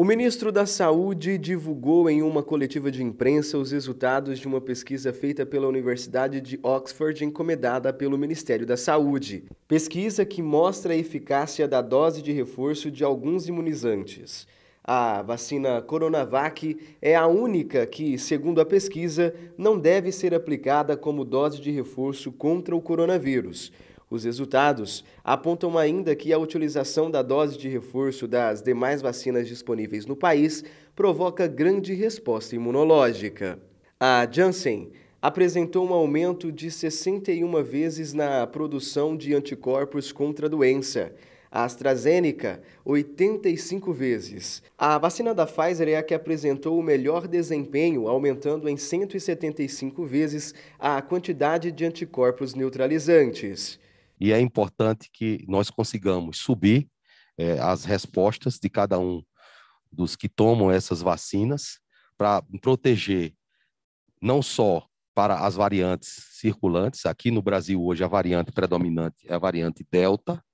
O ministro da Saúde divulgou em uma coletiva de imprensa os resultados de uma pesquisa feita pela Universidade de Oxford, encomendada pelo Ministério da Saúde. Pesquisa que mostra a eficácia da dose de reforço de alguns imunizantes. A vacina Coronavac é a única que, segundo a pesquisa, não deve ser aplicada como dose de reforço contra o coronavírus os resultados apontam ainda que a utilização da dose de reforço das demais vacinas disponíveis no país provoca grande resposta imunológica. A Janssen apresentou um aumento de 61 vezes na produção de anticorpos contra a doença. A AstraZeneca, 85 vezes. A vacina da Pfizer é a que apresentou o melhor desempenho, aumentando em 175 vezes a quantidade de anticorpos neutralizantes e é importante que nós consigamos subir é, as respostas de cada um dos que tomam essas vacinas para proteger não só para as variantes circulantes, aqui no Brasil hoje a variante predominante é a variante Delta,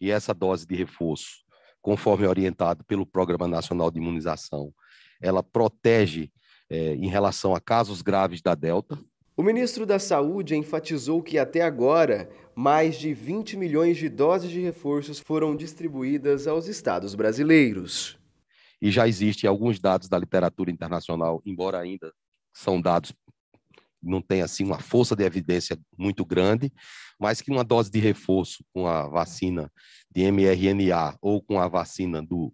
e essa dose de reforço, conforme orientado pelo Programa Nacional de Imunização, ela protege é, em relação a casos graves da Delta, o ministro da Saúde enfatizou que até agora mais de 20 milhões de doses de reforços foram distribuídas aos estados brasileiros. E já existem alguns dados da literatura internacional, embora ainda são dados não tem assim uma força de evidência muito grande, mas que uma dose de reforço com a vacina de mRNA ou com a vacina do,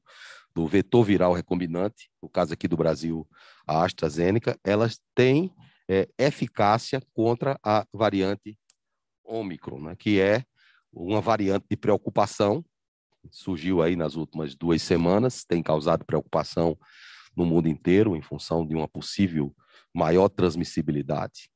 do vetor viral recombinante, no caso aqui do Brasil, a AstraZeneca, elas têm é, eficácia contra a variante Ômicron, né, que é uma variante de preocupação, surgiu aí nas últimas duas semanas, tem causado preocupação no mundo inteiro em função de uma possível maior transmissibilidade